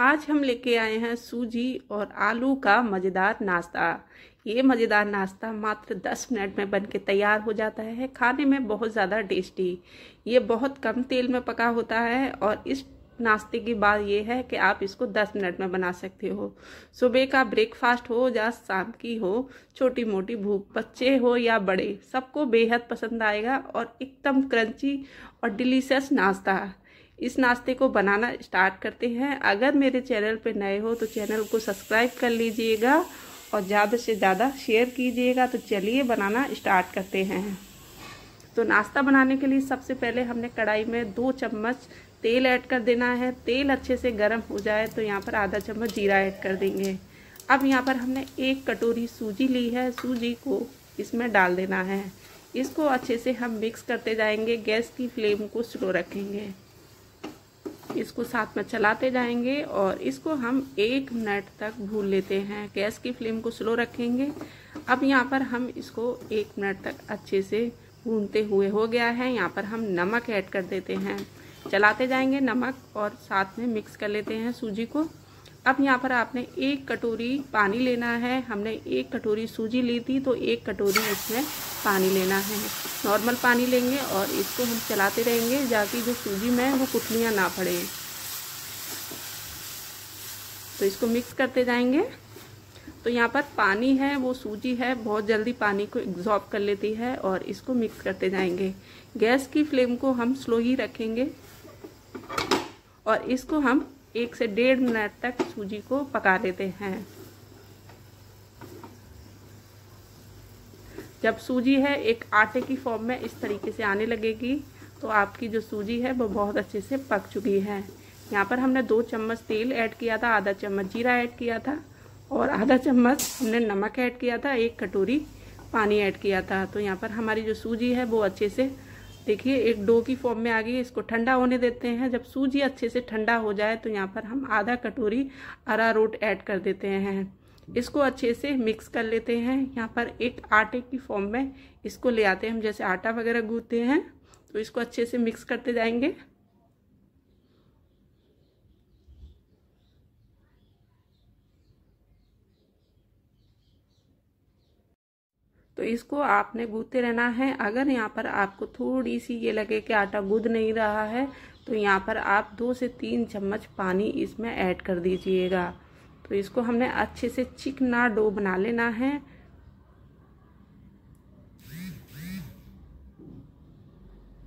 आज हम लेके आए हैं सूजी और आलू का मज़ेदार नाश्ता ये मज़ेदार नाश्ता मात्र 10 मिनट में बन के तैयार हो जाता है खाने में बहुत ज़्यादा टेस्टी ये बहुत कम तेल में पका होता है और इस नाश्ते की बात यह है कि आप इसको 10 मिनट में बना सकते हो सुबह का ब्रेकफास्ट हो या शाम की हो छोटी मोटी भूख बच्चे हो या बड़े सबको बेहद पसंद आएगा और एकदम क्रंची और डिलीशियस नाश्ता इस नाश्ते को बनाना स्टार्ट करते हैं अगर मेरे चैनल पर नए हो तो चैनल को सब्सक्राइब कर लीजिएगा और ज़्यादा से ज़्यादा शेयर कीजिएगा तो चलिए बनाना स्टार्ट करते हैं तो नाश्ता बनाने के लिए सबसे पहले हमने कढ़ाई में दो चम्मच तेल ऐड कर देना है तेल अच्छे से गर्म हो जाए तो यहाँ पर आधा चम्मच जीरा ऐड कर देंगे अब यहाँ पर हमने एक कटोरी सूजी ली है सूजी को इसमें डाल देना है इसको अच्छे से हम मिक्स करते जाएंगे गैस की फ्लेम को स्लो रखेंगे इसको साथ में चलाते जाएंगे और इसको हम एक मिनट तक भून लेते हैं गैस की फ्लेम को स्लो रखेंगे अब यहाँ पर हम इसको एक मिनट तक अच्छे से भूनते हुए हो गया है यहाँ पर हम नमक ऐड कर देते हैं चलाते जाएंगे नमक और साथ में मिक्स कर लेते हैं सूजी को अब यहाँ पर आपने एक कटोरी पानी लेना है हमने एक कटोरी सूजी ली थी तो एक कटोरी इसमें पानी लेना है नॉर्मल पानी लेंगे और इसको हम चलाते रहेंगे जाकि जो सूजी में है वो कुतलियाँ ना पड़े तो इसको मिक्स करते जाएंगे तो यहाँ पर पानी है वो सूजी है बहुत जल्दी पानी को एग्जॉर्ब कर लेती है और इसको मिक्स करते जाएंगे गैस की फ्लेम को हम स्लो ही रखेंगे और इसको हम एक से डेढ़ मिनट तक सूजी को पका लेते हैं जब सूजी है एक आटे की फॉर्म में इस तरीके से आने लगेगी तो आपकी जो सूजी है वो बहुत अच्छे से पक चुकी है यहाँ पर हमने दो चम्मच तेल ऐड किया था आधा चम्मच जीरा ऐड किया था और आधा चम्मच हमने नमक ऐड किया था एक कटोरी पानी ऐड किया था तो यहाँ पर हमारी जो सूजी है वो अच्छे से देखिए एक डो की फॉर्म में आ गई इसको ठंडा होने देते हैं जब सूजी अच्छे से ठंडा हो जाए तो यहाँ पर हम आधा कटोरी अरारोट ऐड कर देते हैं इसको अच्छे से मिक्स कर लेते हैं यहाँ पर एक आटे की फॉर्म में इसको ले आते हैं हम जैसे आटा वगैरह गूंथते हैं तो इसको अच्छे से मिक्स करते जाएंगे तो इसको आपने गूंथते रहना है अगर यहाँ पर आपको थोड़ी सी ये लगे कि आटा गूंद नहीं रहा है तो यहाँ पर आप दो से तीन चम्मच पानी इसमें ऐड कर दीजिएगा तो इसको हमने अच्छे से चिकना डो बना लेना है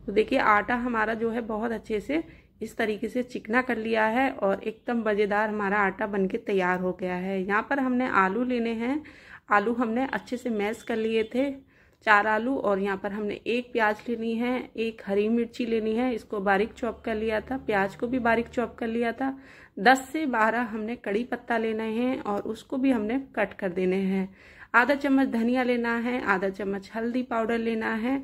तो देखिए आटा हमारा जो है बहुत अच्छे से इस तरीके से चिकना कर लिया है और एकदम मज़ेदार हमारा आटा बनके तैयार हो गया है यहाँ पर हमने आलू लेने हैं आलू हमने अच्छे से मैश कर लिए थे चार आलू और यहाँ पर हमने एक प्याज लेनी है एक हरी मिर्ची लेनी है इसको बारीक चॉप कर लिया था प्याज को भी बारीक चॉप कर लिया था 10 से 12 हमने कड़ी पत्ता लेना है और उसको भी हमने कट कर देने हैं आधा चम्मच धनिया लेना है आधा चम्मच हल्दी पाउडर लेना है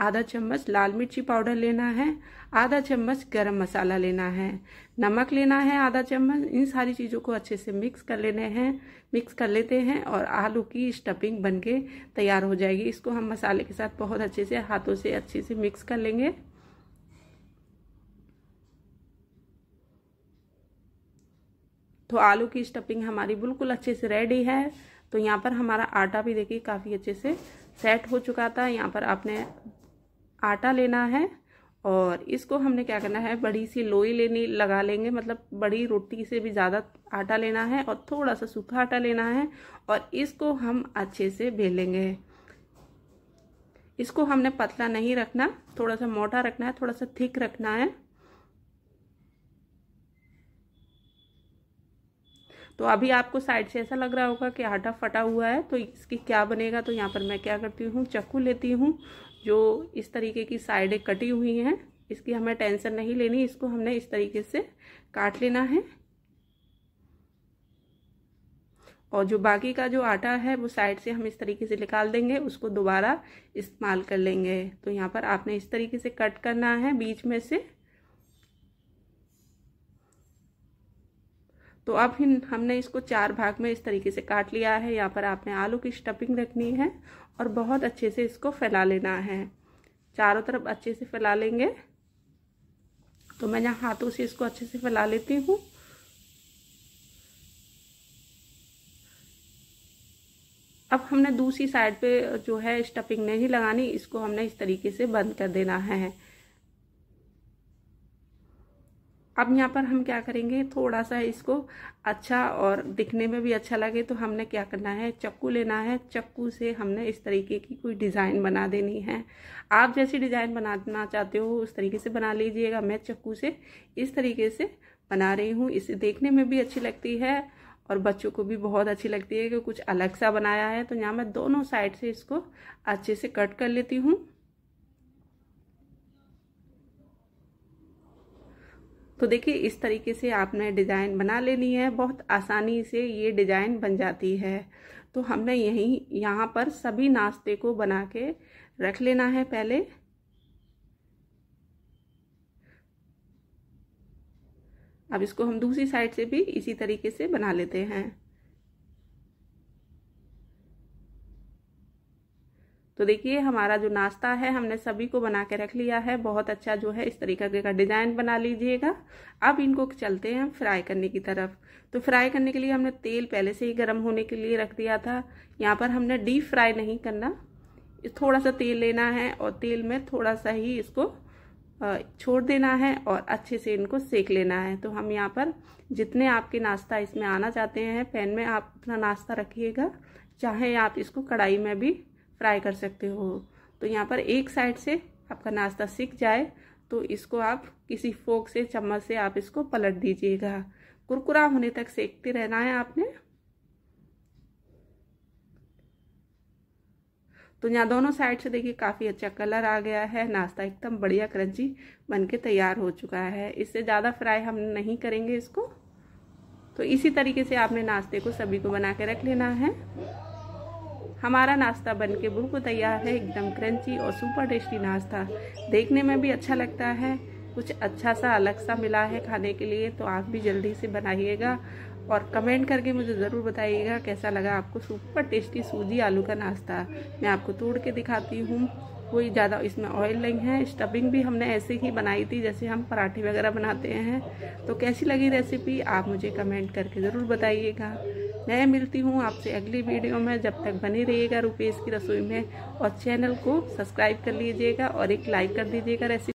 आधा चम्मच लाल मिर्ची पाउडर लेना है आधा चम्मच गरम मसाला लेना है नमक लेना है आधा चम्मच इन सारी चीज़ों को अच्छे से मिक्स कर लेने हैं मिक्स कर लेते हैं और आलू की स्टफिंग बनके तैयार हो जाएगी इसको हम मसाले के साथ बहुत अच्छे से हाथों से अच्छे से मिक्स कर लेंगे तो आलू की स्टफिंग हमारी बिल्कुल अच्छे से रेडी है तो यहाँ पर हमारा आटा भी देखिए काफ़ी अच्छे से सेट हो चुका था यहाँ पर आपने आटा लेना है और इसको हमने क्या करना है बड़ी सी लोई लेनी लगा लेंगे मतलब बड़ी रोटी से भी ज़्यादा आटा लेना है और थोड़ा सा सूखा आटा लेना है और इसको हम अच्छे से बेलेंगे इसको हमने पतला नहीं रखना थोड़ा सा मोटा रखना है थोड़ा सा थिक रखना है तो अभी आपको साइड से ऐसा लग रहा होगा कि आटा फटा हुआ है तो इसकी क्या बनेगा तो यहाँ पर मैं क्या करती हूँ चक्कू लेती हूँ जो इस तरीके की साइडें कटी हुई हैं इसकी हमें टेंशन नहीं लेनी इसको हमने इस तरीके से काट लेना है और जो बाकी का जो आटा है वो साइड से हम इस तरीके से निकाल देंगे उसको दोबारा इस्तेमाल कर लेंगे तो यहाँ पर आपने इस तरीके से कट करना है बीच में से तो अब हमने इसको चार भाग में इस तरीके से काट लिया है यहाँ पर आपने आलू की स्टफिंग रखनी है और बहुत अच्छे से इसको फैला लेना है चारों तरफ अच्छे से फैला लेंगे तो मैं यहाँ हाथों से इसको अच्छे से फैला लेती हूँ अब हमने दूसरी साइड पे जो है स्टफिंग नहीं लगानी इसको हमने इस तरीके से बंद कर देना है अब यहाँ पर हम क्या करेंगे थोड़ा सा इसको अच्छा और दिखने में भी अच्छा लगे तो हमने क्या करना है चक्कू लेना है चक्कू से हमने इस तरीके की कोई डिज़ाइन बना देनी है आप जैसी डिज़ाइन बनाना चाहते हो उस तरीके से बना लीजिएगा मैं चक्कू से इस तरीके से बना रही हूँ इसे देखने में भी अच्छी लगती है और बच्चों को भी बहुत अच्छी लगती है कि कुछ अलग सा बनाया है तो यहाँ मैं दोनों साइड से इसको अच्छे से कट कर लेती हूँ तो देखिए इस तरीके से आपने डिज़ाइन बना लेनी है बहुत आसानी से ये डिज़ाइन बन जाती है तो हमने यही यहाँ पर सभी नाश्ते को बना के रख लेना है पहले अब इसको हम दूसरी साइड से भी इसी तरीके से बना लेते हैं तो देखिए हमारा जो नाश्ता है हमने सभी को बना के रख लिया है बहुत अच्छा जो है इस तरीके का डिज़ाइन बना लीजिएगा अब इनको चलते हैं हम फ्राई करने की तरफ तो फ्राई करने के लिए हमने तेल पहले से ही गर्म होने के लिए रख दिया था यहाँ पर हमने डीप फ्राई नहीं करना थोड़ा सा तेल लेना है और तेल में थोड़ा सा ही इसको छोड़ देना है और अच्छे से इनको सेक लेना है तो हम यहाँ पर जितने आपके नाश्ता इसमें आना चाहते हैं पैन में आप अपना नाश्ता रखिएगा चाहे आप इसको कढ़ाई में भी फ्राई कर सकते हो तो यहाँ पर एक साइड से आपका नाश्ता सीख जाए तो इसको आप किसी फोक से चम्मच से आप इसको पलट दीजिएगा कुरकुरा होने तक सेकते रहना है आपने तो यहाँ दोनों साइड से देखिए काफ़ी अच्छा कलर आ गया है नाश्ता एकदम बढ़िया क्रंची बन के तैयार हो चुका है इससे ज़्यादा फ्राई हम नहीं करेंगे इसको तो इसी तरीके से आपने नाश्ते को सभी को बना के रख लेना है हमारा नाश्ता बन के बिल्कुल तैयार है एकदम क्रंची और सुपर टेस्टी नाश्ता देखने में भी अच्छा लगता है कुछ अच्छा सा अलग सा मिला है खाने के लिए तो आप भी जल्दी से बनाइएगा और कमेंट करके मुझे ज़रूर बताइएगा कैसा लगा आपको सुपर टेस्टी सूजी आलू का नाश्ता मैं आपको तोड़ के दिखाती हूँ कोई ज़्यादा इसमें ऑयल नहीं है स्टफिंग भी हमने ऐसे ही बनाई थी जैसे हम पराठे वगैरह बनाते हैं तो कैसी लगी रेसिपी आप मुझे कमेंट करके ज़रूर बताइएगा मैं मिलती हूँ आपसे अगली वीडियो में जब तक बनी रहिएगा रुपेश की रसोई में और चैनल को सब्सक्राइब कर लीजिएगा और एक लाइक कर दीजिएगा रेसिपी